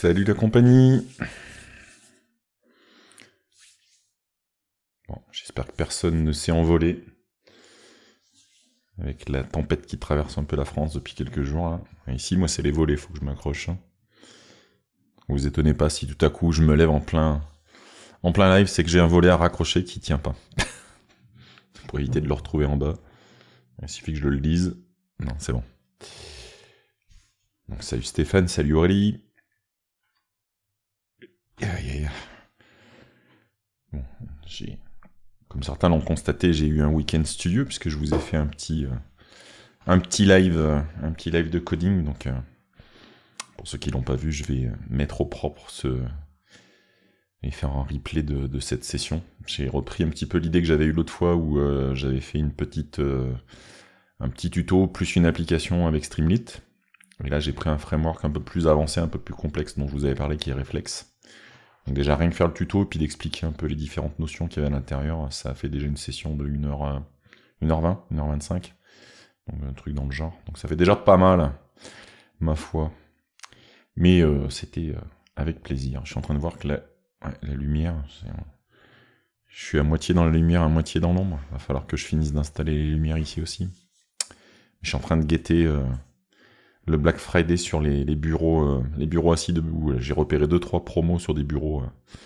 Salut la compagnie Bon, j'espère que personne ne s'est envolé. Avec la tempête qui traverse un peu la France depuis quelques jours. Ici, moi, c'est les volets, faut que je m'accroche. ne hein. Vous étonnez pas si tout à coup je me lève en plein, en plein live, c'est que j'ai un volet à raccrocher qui tient pas. Pour éviter de le retrouver en bas. Il suffit que je le lise. Non, c'est bon. Donc, salut Stéphane, salut Aurélie comme certains l'ont constaté, j'ai eu un week-end studio puisque je vous ai fait un petit, euh, un petit live, euh, un petit live de coding. Donc, euh, pour ceux qui ne l'ont pas vu, je vais mettre au propre ce et faire un replay de, cette session. J'ai repris un petit peu l'idée que j'avais eue l'autre fois où j'avais fait une petite, un petit tuto plus une application avec Streamlit. Et là, j'ai pris un framework un peu plus avancé, un peu plus complexe dont je vous avais parlé, qui est Reflex. Donc déjà rien que faire le tuto et puis d'expliquer un peu les différentes notions qu'il y avait à l'intérieur, ça fait déjà une session de 1h, 20 1 1h25. Donc un truc dans le genre. Donc ça fait déjà pas mal, ma foi. Mais euh, c'était euh, avec plaisir. Je suis en train de voir que la, lumière, je suis à moitié dans la lumière, à moitié dans l'ombre. Va falloir que je finisse d'installer les lumières ici aussi. Je suis en train de guetter... Euh, le Black Friday sur les, bureaux, euh, les bureaux assis debout. J'ai repéré 2-3 promos sur des bureaux euh,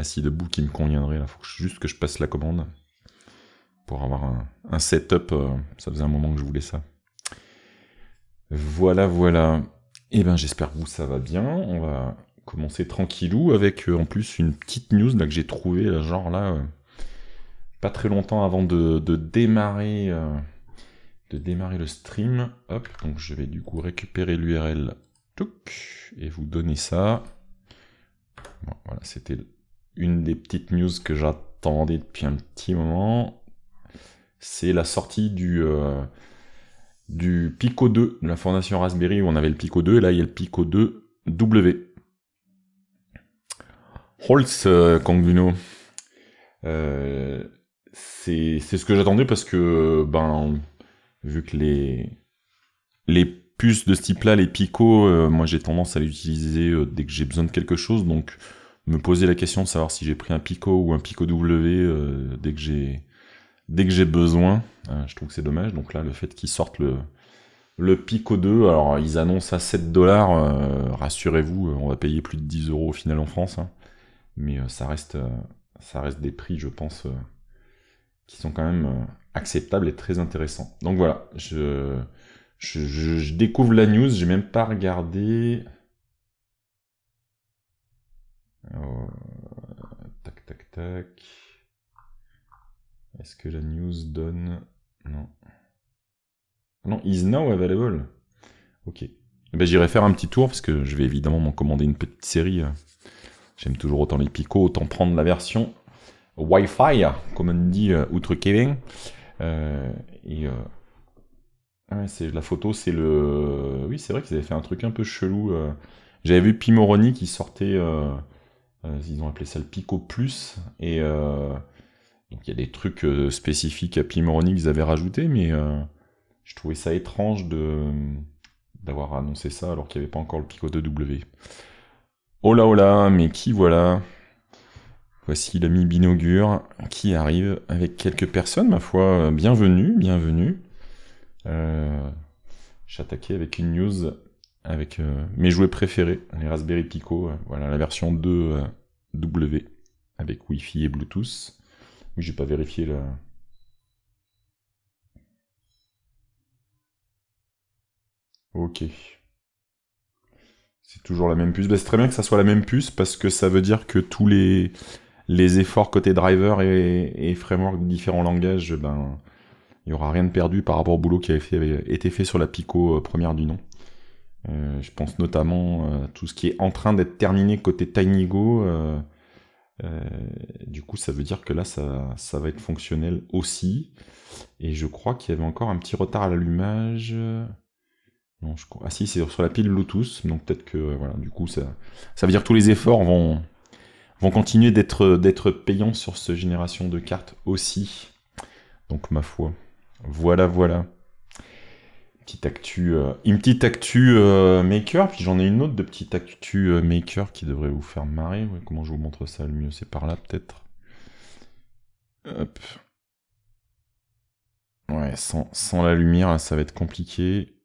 assis debout qui me conviendraient. Il faut juste que je passe la commande pour avoir un, setup. Euh, ça faisait un moment que je voulais ça. Voilà, voilà. Eh ben, j'espère que ça va bien. On va commencer tranquillou avec en plus une petite news là que j'ai trouvée, genre là, pas très longtemps avant de, démarrer de démarrer le stream. Hop, donc je vais du coup récupérer l'URL et vous donner ça. voilà, c'était une des petites news que j'attendais depuis un petit moment. C'est la sortie du, euh, du Pico 2 de la fondation Raspberry où on avait le Pico 2 et là il y a le Pico 2 W. Holz euh, euh c'est ce que j'attendais parce que ben vu que les, les puces de ce type-là, les picots, euh, moi j'ai tendance à les utiliser euh, dès que j'ai besoin de quelque chose, donc me poser la question de savoir si j'ai pris un picot ou un picot W euh, dès que j'ai dès que j'ai besoin, je trouve que c'est dommage. Donc là, le fait qu'ils sortent le le picot 2, alors ils annoncent à 7 dollars, rassurez-vous, on va payer plus de 10 euros au final en France, hein. mais ça reste ça reste des prix, je pense, qui sont quand même acceptable et très intéressant. Donc voilà, je, je, découvre la news, j'ai même pas regardé... Euh, tac, tac, tac. Est-ce que la news donne... Non. Non, is now available. Ok. Eh ben, J'irai faire un petit tour, parce que je vais évidemment m'en commander une petite série. J'aime toujours autant les picots, autant prendre la version Wi-Fi, comme on dit euh, outre Kevin. Euh, euh, ah, c'est la photo, c'est le. Oui, c'est vrai qu'ils avaient fait un truc un peu chelou. Euh. J'avais vu Pimoroni qui sortait. ils ont appelé ça le Pico Plus. Et donc il y a des trucs spécifiques à Pimoroni qu'ils avaient rajoutés, mais je trouvais ça étrange de d'avoir annoncé ça alors qu'il n'y avait pas encore le Pico 2W. Oh là oh là, mais qui voilà Voici l'ami Binaugure qui arrive avec quelques personnes, ma foi, euh, bienvenue, bienvenue. Euh, J'attaquais avec une news avec euh, mes jouets préférés, les Raspberry Pico, voilà la version 2W avec Wi-Fi et Bluetooth. Oui, j'ai pas vérifié la, Ok. C'est toujours la même puce. Ben, c'est très bien que ça soit la même puce parce que ça veut dire que tous les, les efforts côté driver et, framework de différents langages, ben, il n'y aura rien de perdu par rapport au boulot qui avait, été fait sur la Pico euh, première du nom. Euh, je pense notamment à euh, tout ce qui est en train d'être terminé côté TinyGo. du coup, ça veut dire que là, ça, va être fonctionnel aussi. Et je crois qu'il y avait encore un petit retard à l'allumage. je Ah si, c'est sur la pile Bluetooth. Donc peut-être que voilà, du coup, ça, ça veut dire que tous les efforts vont, vont continuer d'être, d'être payants sur ce génération de cartes aussi. Donc ma foi, voilà, voilà. Petite actu, euh, une petite actu euh, maker, puis j'en ai une autre de petite actu euh, maker qui devrait vous faire marrer. comment je vous montre ça le mieux C'est par là peut-être. Hop. Ouais, sans, sans la lumière, hein, ça va être compliqué.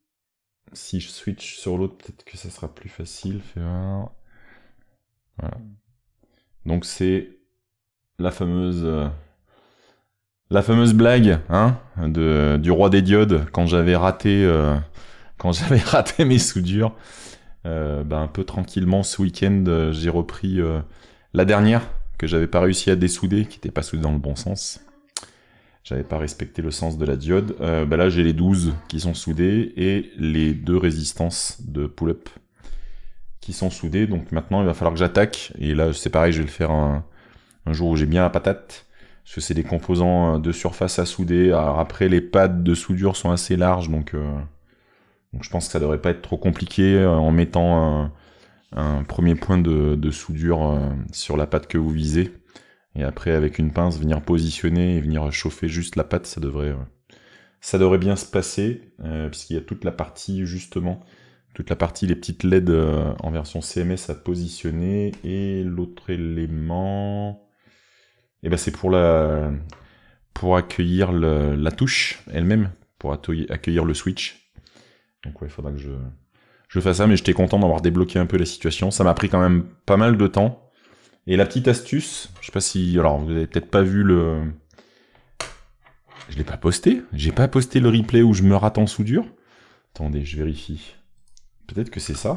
Si je switch sur l'autre, peut-être que ça sera plus facile. Fais voir. Voilà. Donc c'est la fameuse euh, la fameuse blague hein, du roi des diodes quand j'avais raté euh, quand j'avais raté mes soudures. Euh, ben, un peu tranquillement ce week-end, j'ai repris la dernière que j'avais pas réussi à dessouder, qui n'était pas soudée dans le bon sens. J'avais pas respecté le sens de la diode. Ben là, j'ai les 12 qui sont soudées et les deux résistances de pull-up sont soudés. Donc maintenant, il va falloir que j'attaque. Et là, c'est pareil, je vais le faire un, jour où j'ai bien la patate. Parce que c'est des composants euh, de surface à souder. Alors après, les pattes de soudure sont assez larges. Euh, donc, je pense que ça devrait pas être trop compliqué euh, en mettant un, premier point de, soudure sur la pâte que vous visez. Et après, avec une pince, venir positionner et venir chauffer juste la pâte, ça devrait, ça devrait bien se passer. puisqu'il y a toute la partie, justement, toute la partie, les petites LED euh, en version CMS à positionner. Et l'autre élément, et eh ben c'est pour, la, pour accueillir la touche elle-même, pour accueillir le switch. Donc ouais, il faudra que je, je fasse ça, mais j'étais content d'avoir débloqué un peu la situation. Ça m'a pris quand même pas mal de temps. Et la petite astuce, je sais pas si... Alors, vous avez peut-être pas vu le... Je l'ai pas posté. J'ai pas posté le replay où je me rate en soudure. Attendez, je vérifie. Peut-être que c'est ça.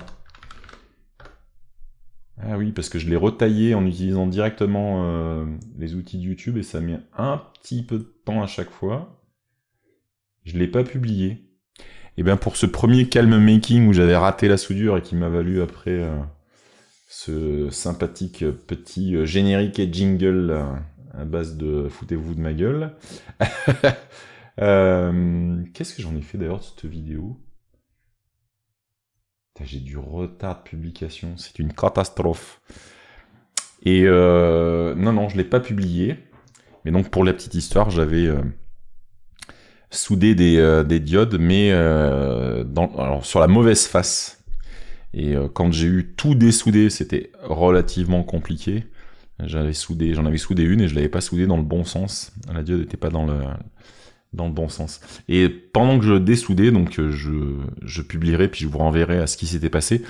Ah oui, parce que je l'ai retaillé en utilisant directement euh, les outils de YouTube et ça met un petit peu de temps à chaque fois. Je l'ai pas publié. Et eh bien pour ce premier calm making où j'avais raté la soudure et qui m'a valu après euh, ce sympathique petit euh, générique et jingle à base de foutez-vous de ma gueule. Qu'est-ce que j'en ai fait d'ailleurs de cette vidéo j'ai du retard de publication, c'est une catastrophe. Et euh, non, non, je ne l'ai pas publié. Mais donc, pour la petite histoire, j'avais euh, soudé euh, des, diodes, mais sur la mauvaise face. Et quand j'ai eu tout dessoudé, c'était relativement compliqué. J'avais soudé, j'en avais soudé une et je ne l'avais pas soudée dans le bon sens. La diode n'était pas dans le dans le bon sens. Et pendant que je dessoudais, donc euh, je, je publierai puis je vous renverrai à ce qui s'était passé.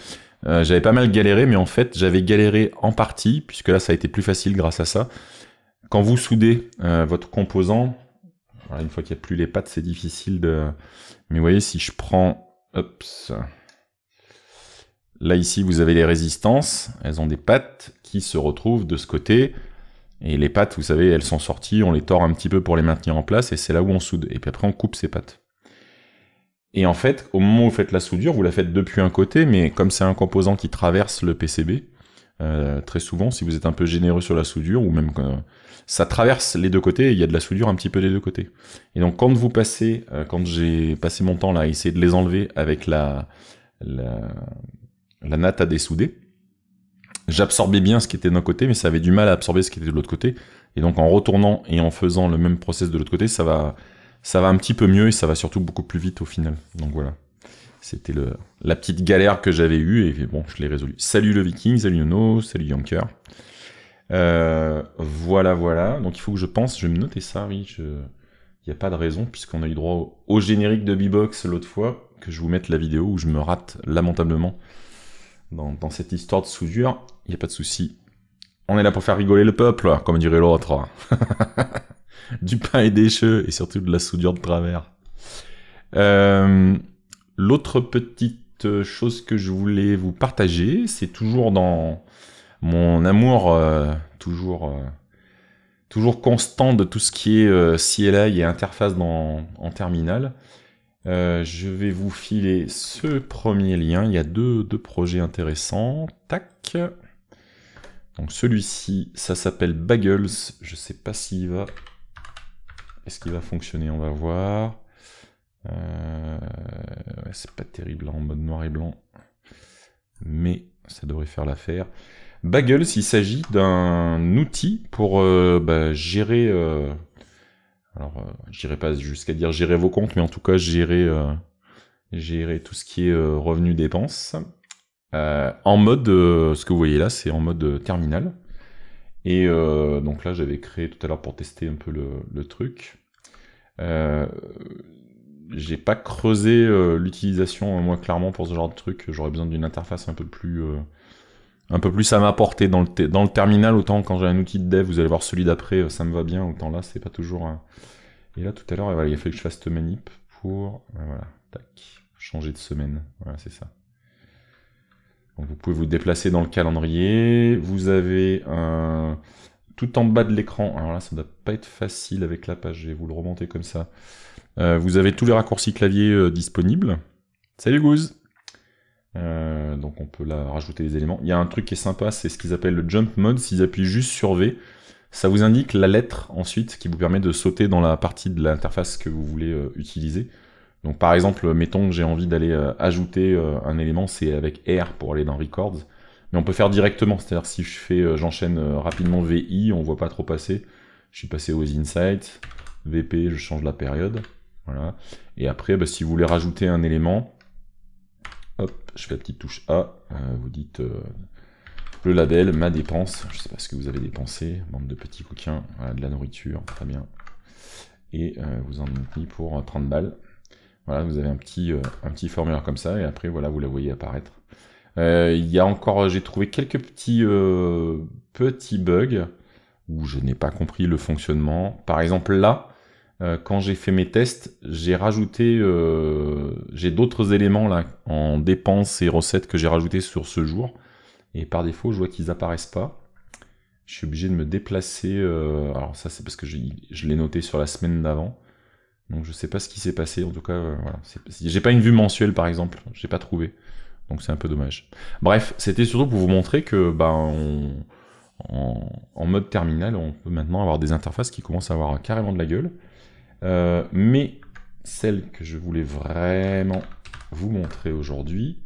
Euh, j'avais pas mal galéré, mais en fait j'avais galéré en partie puisque là ça a été plus facile grâce à ça. Quand vous soudez euh, votre composant, une fois qu'il n'y a plus les pattes, c'est difficile de. Mais vous voyez, si je prends, là ici vous avez les résistances, elles ont des pattes qui se retrouvent de ce côté. Et les pattes, vous savez, elles sont sorties, on les tord un petit peu pour les maintenir en place, et c'est là où on soude. Et puis après, on coupe ces pattes. Et en fait, au moment où vous faites la soudure, vous la faites depuis un côté, mais comme c'est un composant qui traverse le PCB, euh, très souvent, si vous êtes un peu généreux sur la soudure, ou même quand... Euh, ça traverse les deux côtés, il y a de la soudure un petit peu des deux côtés. Et donc quand vous passez, euh, quand j'ai passé mon temps là à essayer de les enlever avec la, la, la natte à dessouder, j'absorbais bien ce qui était d'un côté, mais ça avait du mal à absorber ce qui était de l'autre côté. Et donc en retournant et en faisant le même process de l'autre côté, ça va, ça va un petit peu mieux et ça va surtout beaucoup plus vite au final. Donc voilà. C'était la petite galère que j'avais eue et bon, je l'ai résolu Salut le Viking, salut Nono, salut Yonker euh, voilà, voilà. Donc il faut que je pense, je vais me noter ça, oui. Il n'y a pas de raison puisqu'on a eu droit au, générique de b l'autre fois que je vous mette la vidéo où je me rate lamentablement dans, cette histoire de soudure, il n'y a pas de souci. On est là pour faire rigoler le peuple, comme dirait l'autre. du pain et des cheveux, et surtout de la soudure de travers. Euh, l'autre petite chose que je voulais vous partager, c'est toujours dans mon amour, euh, toujours, euh, toujours constant de tout ce qui est CLI et interface en terminal. Euh, je vais vous filer ce premier lien. Il y a deux, projets intéressants. Tac. Donc celui-ci, ça s'appelle Bagels. Je sais pas s'il va... Est-ce qu'il va fonctionner On va voir. Euh, c'est pas terrible hein, en mode noir et blanc. Mais ça devrait faire l'affaire. Bagels, il s'agit d'un outil pour euh, bah, gérer alors euh, j'irai pas jusqu'à dire gérer vos comptes, mais en tout cas gérer, euh, gérer tout ce qui est euh, revenus dépenses. en mode, ce que vous voyez là, c'est en mode terminal. Et donc là, j'avais créé tout à l'heure pour tester un peu le, truc. j'ai pas creusé l'utilisation, hein, moi, clairement, pour ce genre de truc. J'aurais besoin d'une interface un peu plus un peu plus à m'apporter Dans le, terminal, autant quand j'ai un outil de dev, vous allez voir celui d'après, euh, ça me va bien, autant là, c'est pas toujours. Euh. Et là, tout à l'heure, il a fallu que je fasse cette manip pour. Euh, voilà, tac, changer de semaine. Voilà, c'est ça. vous pouvez vous déplacer dans le calendrier. Vous avez un. Tout en bas de l'écran, alors là ça ne doit pas être facile avec la page, je vais vous le remonter comme ça. vous avez tous les raccourcis clavier disponibles. Salut Goose euh, donc on peut là rajouter des éléments. Il y a un truc qui est sympa, c'est ce qu'ils appellent le jump mode. S'ils appuient juste sur V, ça vous indique la lettre ensuite qui vous permet de sauter dans la partie de l'interface que vous voulez euh, utiliser. Donc par exemple, mettons que j'ai envie d'aller euh, ajouter un élément, c'est avec R pour aller dans Records. Mais on peut faire directement, c'est-à-dire si je fais, j'enchaîne rapidement VI, on voit pas trop passer. Je suis passé aux Insights, VP, je change la période. Voilà. Et après, bah, si vous voulez rajouter un élément, Hop, je fais la petite touche A. Euh, vous dites euh, le label, ma dépense. Je ne sais pas ce que vous avez dépensé. Bande de petits coquins, de la nourriture, très bien. Et euh, vous en mettez pour 30 balles. Voilà, vous avez un petit, un petit formulaire comme ça. Et après, voilà, vous la voyez apparaître. Il y a encore, j'ai trouvé quelques petits, petits bugs où je n'ai pas compris le fonctionnement. Par exemple, là, euh, quand j'ai fait mes tests, j'ai rajouté, euh, j'ai d'autres éléments là en dépenses et recettes que j'ai rajouté sur ce jour. Et par défaut, je vois qu'ils apparaissent pas. Je suis obligé de me déplacer. Euh, alors ça, c'est parce que je, l'ai noté sur la semaine d'avant. Donc je sais pas ce qui s'est passé. En tout cas, voilà. J'ai pas une vue mensuelle par exemple. J'ai pas trouvé. Donc c'est un peu dommage. Bref, c'était surtout pour vous montrer que ben, en, mode terminal, on peut maintenant avoir des interfaces qui commencent à avoir carrément de la gueule. Euh, mais celle que je voulais vraiment vous montrer aujourd'hui,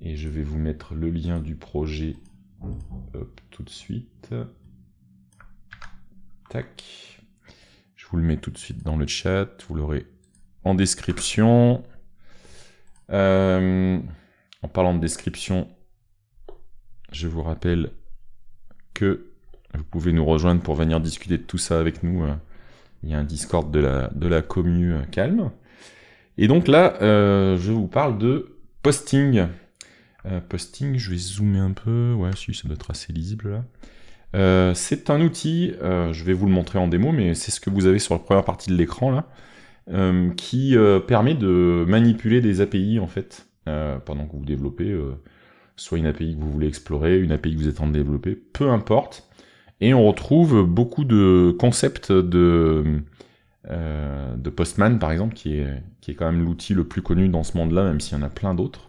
et je vais vous mettre le lien du projet euh, tout de suite. Tac. Je vous le mets tout de suite dans le chat, vous l'aurez en description. Euh, en parlant de description, je vous rappelle que vous pouvez nous rejoindre pour venir discuter de tout ça avec nous. Hein il y a un Discord de la, de commu euh, calme. Et donc là, euh, je vous parle de posting. Euh, posting, je vais zoomer un peu. Ouais, si, ça doit être assez lisible là. c'est un outil, je vais vous le montrer en démo, mais c'est ce que vous avez sur la première partie de l'écran là, qui permet de manipuler des API en fait, pendant que vous développez, soit une API que vous voulez explorer, une API que vous êtes en train de développer, peu importe. Et on retrouve beaucoup de concepts de, euh, Postman, par exemple, qui est, quand même l'outil le plus connu dans ce monde-là, même s'il y en a plein d'autres.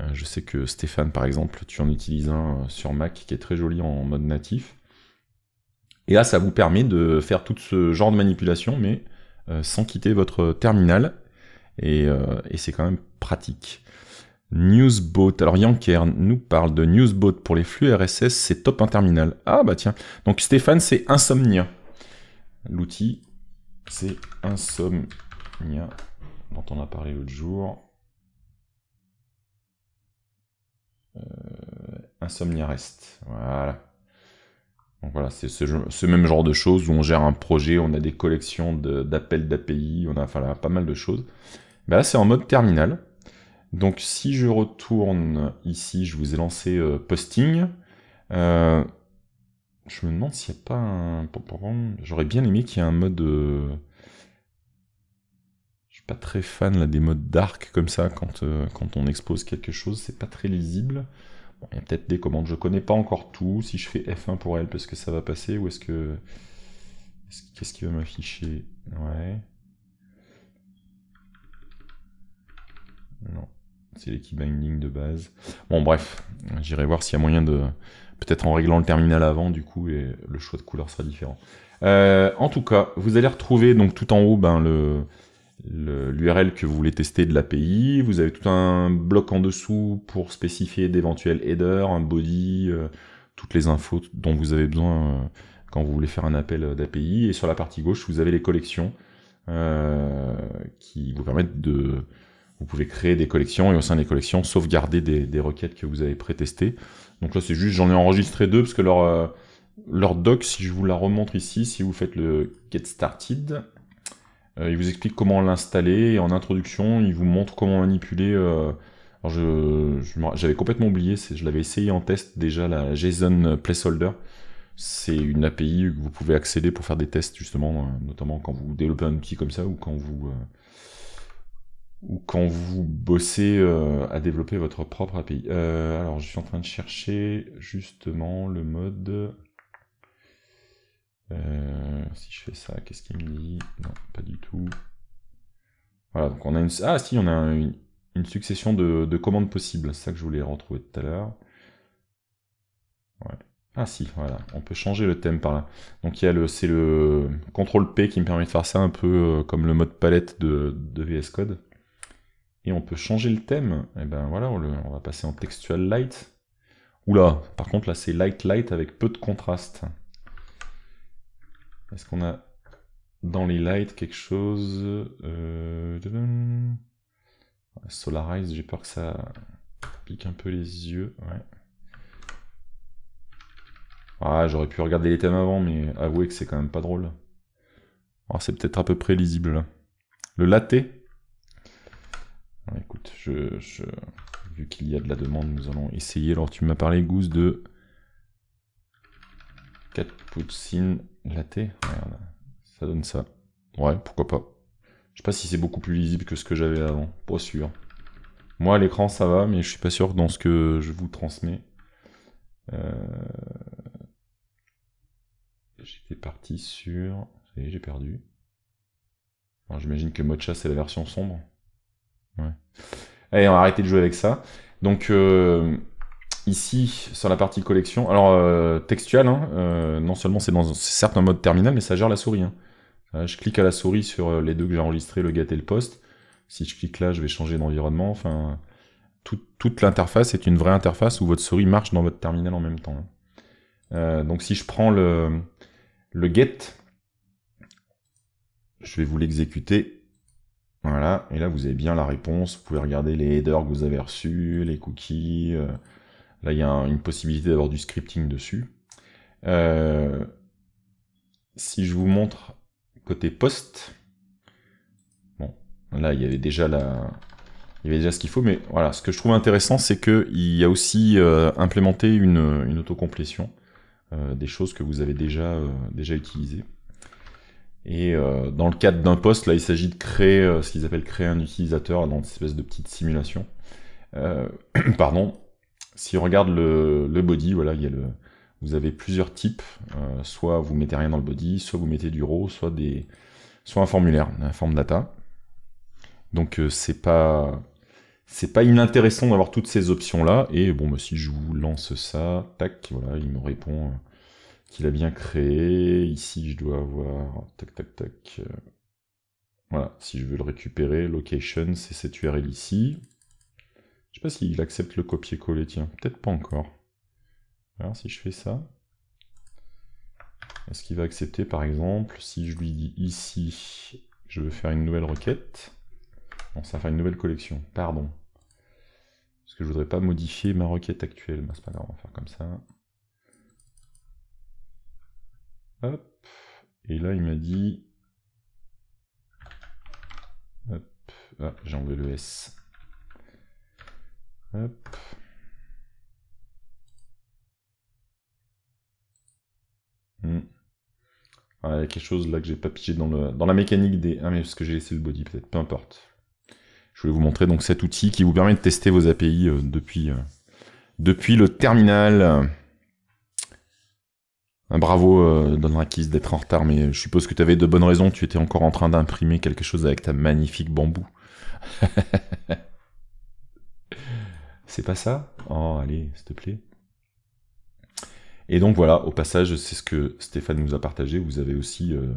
Euh, je sais que Stéphane, par exemple, tu en utilises un euh, sur Mac qui est très joli en mode natif. Et là, ça vous permet de faire tout ce genre de manipulation, mais sans quitter votre terminal. et c'est quand même pratique. Newsboat. Alors Yanker nous parle de Newsboat pour les flux RSS, c'est top terminal. Ah bah tiens. Donc Stéphane, c'est Insomnia. L'outil, c'est Insomnia, dont on a parlé l'autre jour. Euh, insomnia Rest. Voilà. Donc voilà, c'est ce, même genre de choses où on gère un projet, on a des collections d'appels d'API, on a enfin, pas mal de choses. Mais bah, là, c'est en mode terminal. Donc si je retourne ici, je vous ai lancé euh, posting. Euh, je me demande s'il n'y a pas un... J'aurais bien aimé qu'il y ait un mode... Euh, je ne suis pas très fan là, des modes dark comme ça, quand, quand on expose quelque chose, c'est pas très lisible. Bon, il y a peut-être des commandes, je ne connais pas encore tout. Si je fais F1 pour elle, parce que ça va passer, ou est-ce que... Qu'est-ce qui va m'afficher Ouais. Non. C'est les de base. Bon, bref, j'irai voir s'il y a moyen de. Peut-être en réglant le terminal avant, du coup, et le choix de couleur sera différent. Euh, en tout cas, vous allez retrouver donc tout en haut ben, le l'URL que vous voulez tester de l'API, vous avez tout un bloc en dessous pour spécifier d'éventuels headers, un body, euh, toutes les infos dont vous avez besoin euh, quand vous voulez faire un appel d'API. Et sur la partie gauche, vous avez les collections qui vous permettent de vous pouvez créer des collections et au sein des collections sauvegarder des, requêtes que vous avez pré-testées. Donc là, c'est juste, j'en ai enregistré deux parce que leur, euh, leur doc, si je vous la remontre ici, si vous faites le Get Started, euh, il vous explique comment l'installer. En introduction, il vous montre comment manipuler. Euh, alors je, j'avais complètement oublié, je l'avais essayé en test déjà la JSON Placeholder. C'est une API que vous pouvez accéder pour faire des tests justement, euh, notamment quand vous développez un outil comme ça ou quand vous ou quand vous bossez euh, à développer votre propre API. Euh, alors je suis en train de chercher justement le mode. Euh, si je fais ça, qu'est-ce qu'il me dit Non, pas du tout. Voilà, donc on a une. Ah si, on a une, succession de, commandes possibles. C'est ça que je voulais retrouver tout à l'heure. Ah si, voilà, on peut changer le thème par là. Donc il y a le, c'est le ctrl P qui me permet de faire ça un peu comme le mode palette de VS Code et on peut changer le thème. Et eh ben voilà, on, va passer en textual light. Oula, par contre là c'est light light avec peu de contraste. Est-ce qu'on a dans les lights quelque chose euh, Solarize, j'ai peur que ça pique un peu les yeux. Ah, j'aurais pu regarder les thèmes avant, mais avouez que c'est quand même pas drôle. c'est peut-être à peu près lisible. Le laté Écoute, je, vu qu'il y a de la demande, nous allons essayer. Alors, tu m'as parlé, Goose, de 4 latte. laté. Ça donne ça. Ouais, pourquoi pas. Je sais pas si c'est beaucoup plus lisible que ce que j'avais avant. Pas sûr. Moi, à l'écran, ça va, mais je suis pas sûr dans ce que je vous transmets. Euh, j'étais parti sur... Vous j'ai perdu. J'imagine que Mocha, c'est la version sombre. Allez, on va arrêter de jouer avec ça. Donc euh, ici, sur la partie collection, alors euh, hein, euh non seulement c'est dans certes un mode terminal, mais ça gère la souris. Hein. Euh, je clique à la souris sur les deux que j'ai enregistrés, le get et le post. Si je clique là, je vais changer d'environnement. Enfin, toute l'interface est une vraie interface où votre souris marche dans votre terminal en même temps. Hein. donc si je prends le, le get, je vais vous l'exécuter voilà, et là vous avez bien la réponse, vous pouvez regarder les headers que vous avez reçus, les cookies, euh, là il y a une possibilité d'avoir du scripting dessus. Euh, si je vous montre côté post, bon, là il y avait déjà la, il y avait déjà ce qu'il faut, mais voilà, ce que je trouve intéressant, c'est qu'il y a aussi euh, implémenté une, une autocomplétion des choses que vous avez déjà, déjà utilisées. Et euh, dans le cadre d'un poste, là, il s'agit de créer euh, ce qu'ils appellent créer un utilisateur dans une espèce de petite simulation. Euh, pardon. Si on regarde le, body, voilà, il y a le, vous avez plusieurs types. soit vous mettez rien dans le body, soit vous mettez du raw, soit des, soit un formulaire, un form data. Donc c'est pas, c'est pas inintéressant d'avoir toutes ces options là. Et bon, bah, si je vous lance ça, tac, voilà, il me répond qu'il a bien créé. Ici, je dois avoir... Tac, tac, tac. Euh, voilà, si je veux le récupérer, location, c'est cette URL ici. Je sais pas s'il accepte le copier-coller, tiens, peut-être pas encore. Alors si je fais ça, est-ce qu'il va accepter par exemple, si je lui dis ici, je veux faire une nouvelle requête, non, ça va faire une nouvelle collection, pardon. Parce que je voudrais pas modifier ma requête actuelle, mais c'est pas grave, on va faire comme ça. Hop. Et là, il m'a dit... Ah, j'ai enlevé le S. Hmm. Ah, il y a quelque chose là que j'ai pas pigé dans, la mécanique des... Ah mais parce que j'ai laissé le body peut-être, peu importe. Je voulais vous montrer donc cet outil qui vous permet de tester vos API euh, depuis, euh, depuis le terminal. Un bravo, euh, Donrakis, d'être en retard, mais je suppose que tu avais de bonnes raisons, tu étais encore en train d'imprimer quelque chose avec ta magnifique bambou. c'est pas ça Oh, allez, s'il te plaît. Et donc voilà, au passage, c'est ce que Stéphane nous a partagé. Vous avez aussi euh,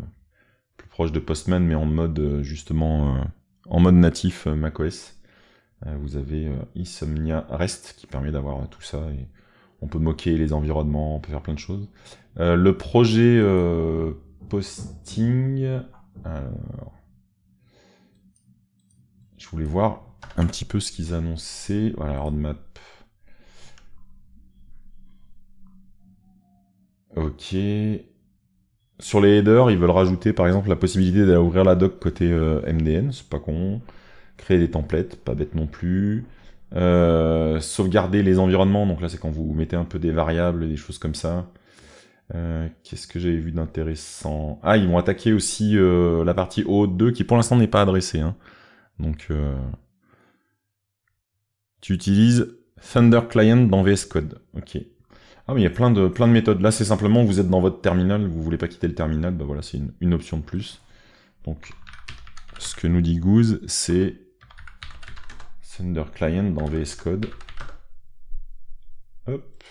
plus proche de Postman, mais en mode euh, justement euh, en mode natif macOS. vous avez Insomnia Rest qui permet d'avoir tout ça et on peut moquer les environnements, on peut faire plein de choses. Euh, le projet euh, posting, je voulais voir un petit peu ce qu'ils annonçaient. Voilà, roadmap. Ok. Sur les headers, ils veulent rajouter par exemple la possibilité d'aller ouvrir la doc côté euh, MDN, c'est pas con. Créer des templates, pas bête non plus. Euh, sauvegarder les environnements, donc là c'est quand vous mettez un peu des variables, des choses comme ça. Euh, qu'est-ce que j'avais vu d'intéressant Ah, ils vont attaquer aussi euh, la partie O2 qui pour l'instant n'est pas adressée. Hein. Donc tu utilises Thunder Client dans VS Code. Ok. Ah mais il y a plein de, plein de méthodes. Là c'est simplement vous êtes dans votre terminal, vous voulez pas quitter le terminal, bah voilà c'est une, une option de plus. Donc ce que nous dit Goose c'est Sender Client dans VS Code. Hop.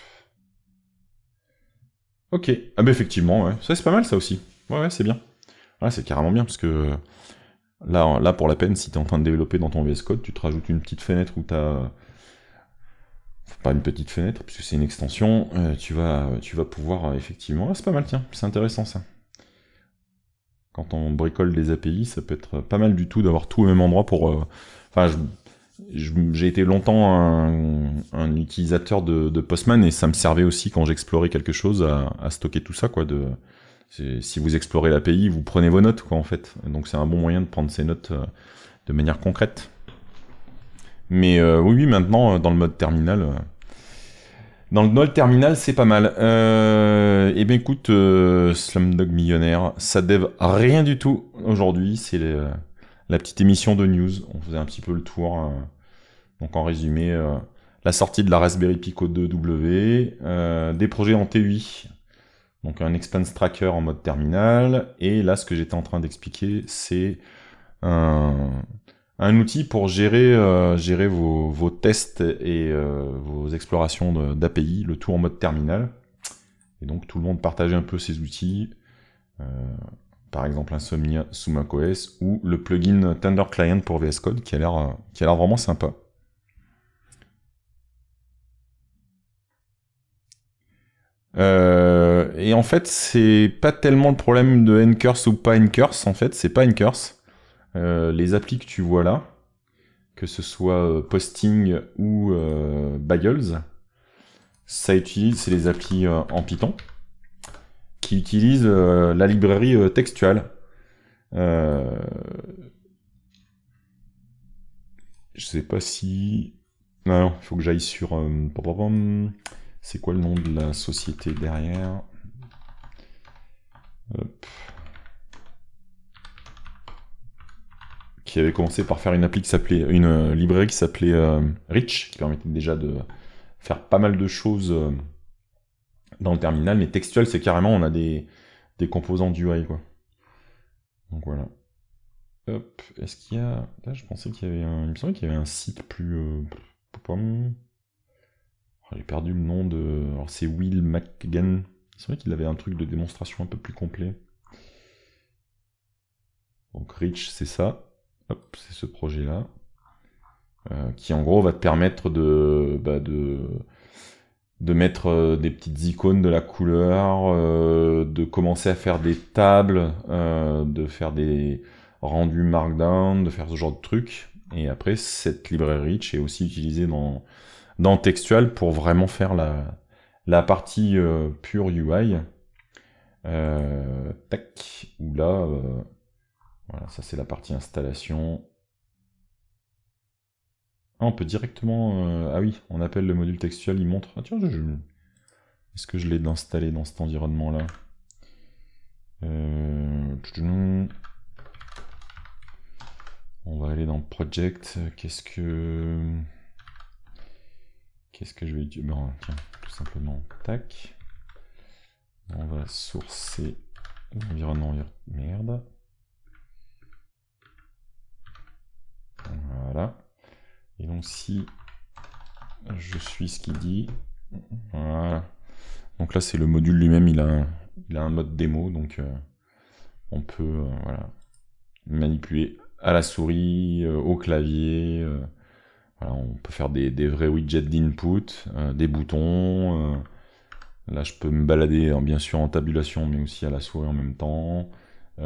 Ok. Ah bah effectivement, ouais. Ça c'est pas mal ça aussi. Ouais, ouais, c'est bien. c'est carrément bien parce que là, là pour la peine, si tu es en train de développer dans ton VS Code, tu te rajoutes une petite fenêtre où tu as pas une petite fenêtre, puisque c'est une extension, euh, tu, vas, tu vas pouvoir euh, effectivement. Ah, c'est pas mal, tiens, c'est intéressant ça. Quand on bricole des API, ça peut être pas mal du tout d'avoir tout au même endroit pour. Euh, enfin, je j'ai été longtemps un, utilisateur de, Postman et ça me servait aussi quand j'explorais quelque chose à, stocker tout ça quoi. De si vous explorez l'API, vous prenez vos notes quoi en fait. Donc c'est un bon moyen de prendre ces notes euh, de manière concrète. Mais euh, oui, maintenant euh, dans le mode terminal. dans le mode terminal, c'est pas mal. eh bien écoute, Slumdog Millionnaire, ça dev rien du tout aujourd'hui. C'est la petite émission de news. On faisait un petit peu le tour. Euh, donc en résumé, euh, la sortie de la Raspberry Pico 2W, euh, des projets en TUI, donc un expense tracker en mode terminal. Et là, ce que j'étais en train d'expliquer, c'est un, outil pour gérer, vos, tests et vos explorations d'API, le tout en mode terminal. Et donc tout le monde partageait un peu ces outils par exemple Insomnia sous macOS ou le plugin Thunder Client pour VS Code qui a l'air euh, qui a l'air vraiment sympa. Euh, et en fait, c'est pas tellement le problème de Ncurse ou pas Ncurse, en fait, c'est pas Ncurse. Euh, les applis que tu vois là, que ce soit Posting ou euh, Bagels, ça utilise, c'est les applis en Python qui utilise euh, la librairie euh, textuelle. Je euh, Je sais pas si... non, il faut que j'aille sur... C'est quoi le nom de la société derrière Qui avait commencé par faire une, appli qui s'appelait, une librairie qui s'appelait Rich, qui permettait déjà de faire pas mal de choses dans le terminal, mais textuel, c'est carrément, on a des, des composants UI, quoi. Donc voilà. Hop, est-ce qu'il y a... Là, je pensais qu'il y avait un... Il me semblait qu'il y avait un site plus... Euh, oh, j'ai perdu le nom de... Alors c'est Will McGann. me semblait qu'il avait un truc de démonstration un peu plus complet. Donc Rich, c'est ça. Hop, c'est ce projet-là. Euh, qui en gros va te permettre de... Bah, de de mettre euh, des petites icônes de la couleur, euh, de commencer à faire des tables, euh, de faire des rendus markdown, de faire ce genre de trucs. Et après, cette librairie Rich est aussi utilisée dans, dans Textual pour vraiment faire la, la partie pure UI. tac, ou là, voilà, ça c'est la partie installation. Ah, on peut directement... Euh, ah oui, on appelle le module textuel, il montre... Ah tiens, est-ce que je l'ai installé dans cet environnement-là euh, On va aller dans Project. Qu'est-ce que... Qu'est-ce que je vais utiliser Bon, tiens, tout simplement, tac. On va sourcer l'environnement... Merde. Voilà. Et donc si je suis ce qu'il dit, voilà. Donc là c'est le module lui-même, il, il, a un mode démo, donc euh, on peut euh, voilà, manipuler à la souris, euh, au clavier, on peut faire des, vrais widgets d'input, des boutons. là je peux me balader en hein, bien sûr en tabulation, mais aussi à la souris en même temps. je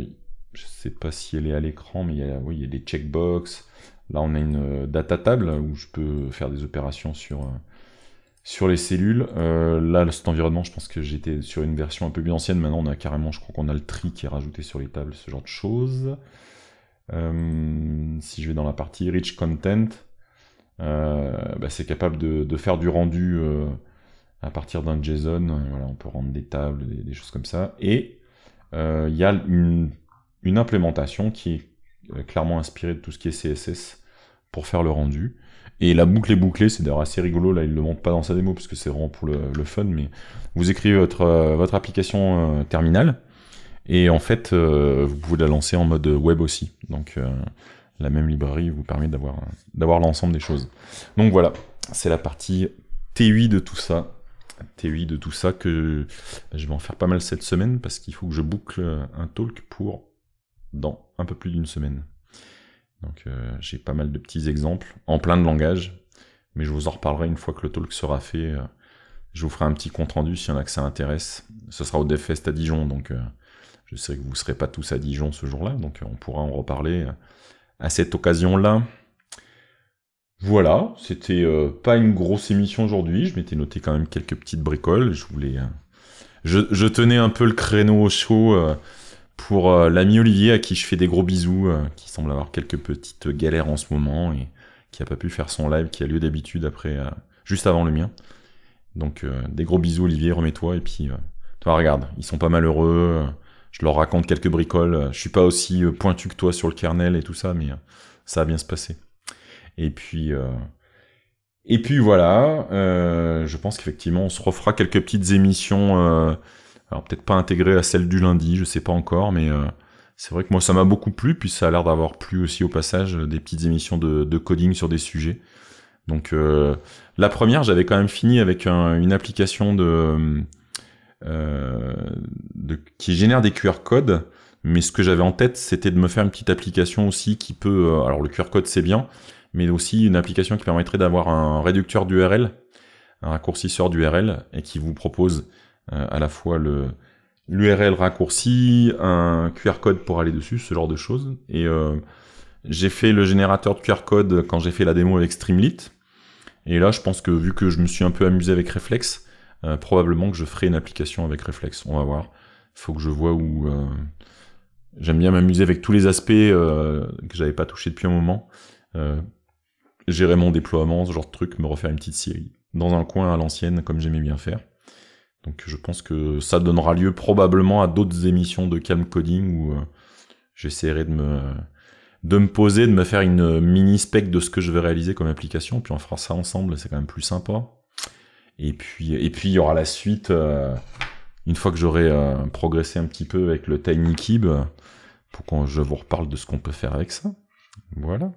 ne sais pas si elle est à l'écran, mais il y a, oui, il y a des checkbox. Là, on a une euh, data table où je peux faire des opérations sur, euh, sur les cellules. Euh, là, cet environnement, je pense que j'étais sur une version un peu plus ancienne. Maintenant, on a carrément, je crois qu'on a le tri qui est rajouté sur les tables, ce genre de choses. si je vais dans la partie Rich Content, bah, c'est capable de, faire du rendu à partir d'un JSON. on peut rendre des tables, des, choses comme ça. Et il y a une, une implémentation qui est clairement inspirée de tout ce qui est CSS pour faire le rendu. Et la boucle est bouclée, c'est d'ailleurs assez rigolo, là il le montre pas dans sa démo parce que c'est vraiment pour le, fun, mais vous écrivez votre, euh, application euh, terminale, et en fait euh, vous pouvez la lancer en mode web aussi. Donc la même librairie vous permet d'avoir, l'ensemble des choses. Donc voilà, c'est la partie T8 de tout ça. T8 de tout ça que je vais en faire pas mal cette semaine parce qu'il faut que je boucle un talk pour dans un peu plus d'une semaine. Donc euh, j'ai pas mal de petits exemples en plein de langages, mais je vous en reparlerai une fois que le talk sera fait. Euh, je vous ferai un petit compte rendu si y en a que ça intéresse. Ce sera au DevFest à Dijon, donc euh, je sais que vous ne serez pas tous à Dijon ce jour-là, donc on pourra en reparler à cette occasion-là. Voilà, c'était pas une grosse émission aujourd'hui. Je m'étais noté quand même quelques petites bricoles. Je voulais, je, je, tenais un peu le créneau au chaud pour euh, l'ami Olivier à qui je fais des gros bisous, euh, qui semble avoir quelques petites galères en ce moment et qui a pas pu faire son live qui a lieu d'habitude après, euh, juste avant le mien. Donc des gros bisous Olivier, remets-toi et puis toi regarde, ils sont pas malheureux. je leur raconte quelques bricoles. je suis pas aussi pointu que toi sur le kernel et tout ça, mais ça va bien se passer. Et puis. et puis voilà, je pense qu'effectivement on se refera quelques petites émissions alors peut-être pas intégré à celle du lundi, je sais pas encore, mais euh, c'est vrai que moi ça m'a beaucoup plu, puis ça a l'air d'avoir plu aussi au passage euh, des petites émissions de, coding sur des sujets. Donc euh, la première, j'avais quand même fini avec une application qui génère des QR codes, mais ce que j'avais en tête, c'était de me faire une petite application aussi qui peut, alors le QR code c'est bien, mais aussi une application qui permettrait d'avoir un réducteur d'URL, un raccourcisseur d'URL, et qui vous propose euh, à la fois le l'URL raccourci, un QR code pour aller dessus, ce genre de choses. Et euh, j'ai fait le générateur de QR code quand j'ai fait la démo avec Streamlit. Et là, je pense que vu que je me suis un peu amusé avec Reflex, euh, probablement que je ferai une application avec Reflex. On va voir. Faut que je vois où. J'aime bien m'amuser avec tous les aspects euh, que j'avais pas touché depuis un moment. gérer mon déploiement, ce genre de truc, me refaire une petite série dans un coin à l'ancienne comme j'aimais bien faire. Donc je pense que ça donnera lieu probablement à d'autres émissions de camcoding où euh, j'essaierai de me de me poser, de me faire une mini spec de ce que je vais réaliser comme application, puis on fera ça ensemble, c'est quand même plus sympa. Et puis et puis il y aura la suite euh, une fois que j'aurai euh, progressé un petit peu avec le Tiny Kib pour que je vous reparle de ce qu'on peut faire avec ça. Voilà.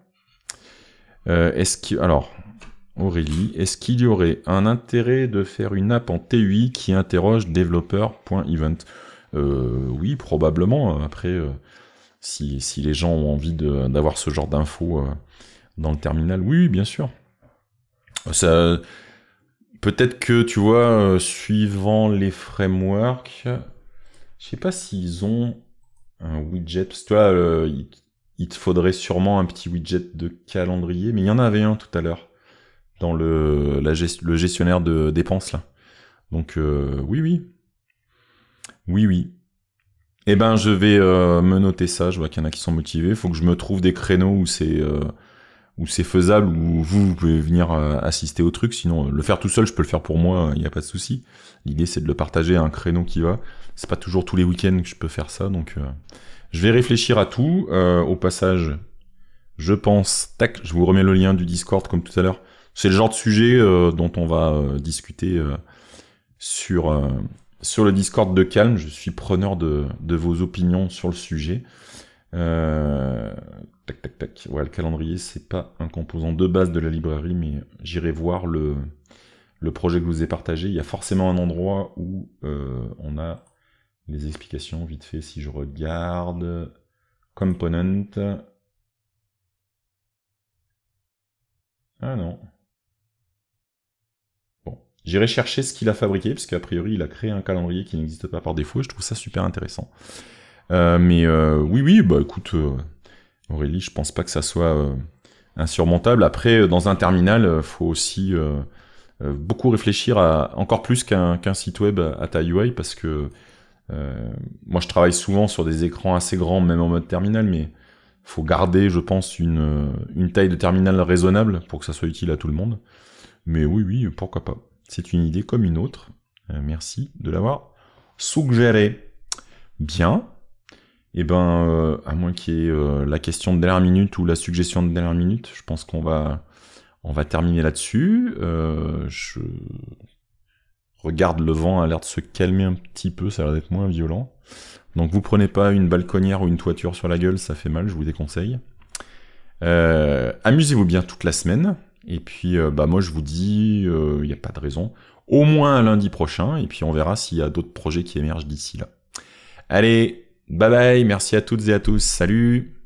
Est-ce que alors Aurélie, est-ce qu'il y aurait un intérêt de faire une app en TUI qui interroge developer.event euh, Oui, probablement. Après, euh, si, les gens ont envie d'avoir ce genre d'infos euh, dans le terminal, oui, bien sûr. Ça, peut-être que, tu vois, suivant les frameworks, je sais pas s'ils ont un widget. toi, il te faudrait sûrement un petit widget de calendrier, mais il y en avait un tout à l'heure dans le, le gestionnaire de dépenses là. Donc euh, oui, oui. Oui, oui. Eh ben, je vais euh, me noter ça. Je vois qu'il y en a qui sont motivés. Faut que je me trouve des créneaux où c'est euh, où c'est faisable, où vous, vous pouvez venir assister au truc. Sinon, le faire tout seul, je peux le faire pour moi. Il n'y a pas de souci. L'idée, c'est de le partager à un créneau qui va. C'est pas toujours tous les week-ends que je peux faire ça. Donc, je vais réfléchir à tout. au passage, je pense. Tac, je vous remets le lien du Discord comme tout à l'heure c'est le genre de sujet euh, dont on va euh, discuter euh, sur, sur le Discord de Calme. Je suis preneur de, vos opinions sur le sujet. tac, tac, tac. Ouais, le calendrier, c'est pas un composant de base de la librairie, mais j'irai voir le, le projet que je vous ai partagé. Il y a forcément un endroit où on a les explications. Vite fait, si je regarde. Component. Ah non. J'irai chercher ce qu'il a fabriqué, parce puisqu'a priori il a créé un calendrier qui n'existe pas par défaut, je trouve ça super intéressant. Euh, mais euh, oui, oui, bah écoute, euh, Aurélie, je pense pas que ça soit insurmontable. Après, dans un terminal, faut aussi beaucoup réfléchir à encore plus qu'un site web à, taille ta UI, parce que moi je travaille souvent sur des écrans assez grands, même en mode terminal, mais faut garder, je pense, une, une taille de terminal raisonnable pour que ça soit utile à tout le monde. Mais oui, oui, pourquoi pas. C'est une idée comme une autre. Euh, merci de l'avoir suggéré. Bien. Eh ben, euh, à moins qu'il y ait euh, la question de dernière minute ou la suggestion de dernière minute, je pense qu'on va, on va terminer là-dessus. je regarde le vent a l'air de se calmer un petit peu, ça a l'air d'être moins violent. Donc vous prenez pas une balconnière ou une toiture sur la gueule, ça fait mal, je vous déconseille. Amusez-vous bien toute la semaine. Et puis, euh, bah, moi, je vous dis, il euh, n'y a pas de raison. Au moins lundi prochain, et puis on verra s'il y a d'autres projets qui émergent d'ici là. Allez, bye bye, merci à toutes et à tous, salut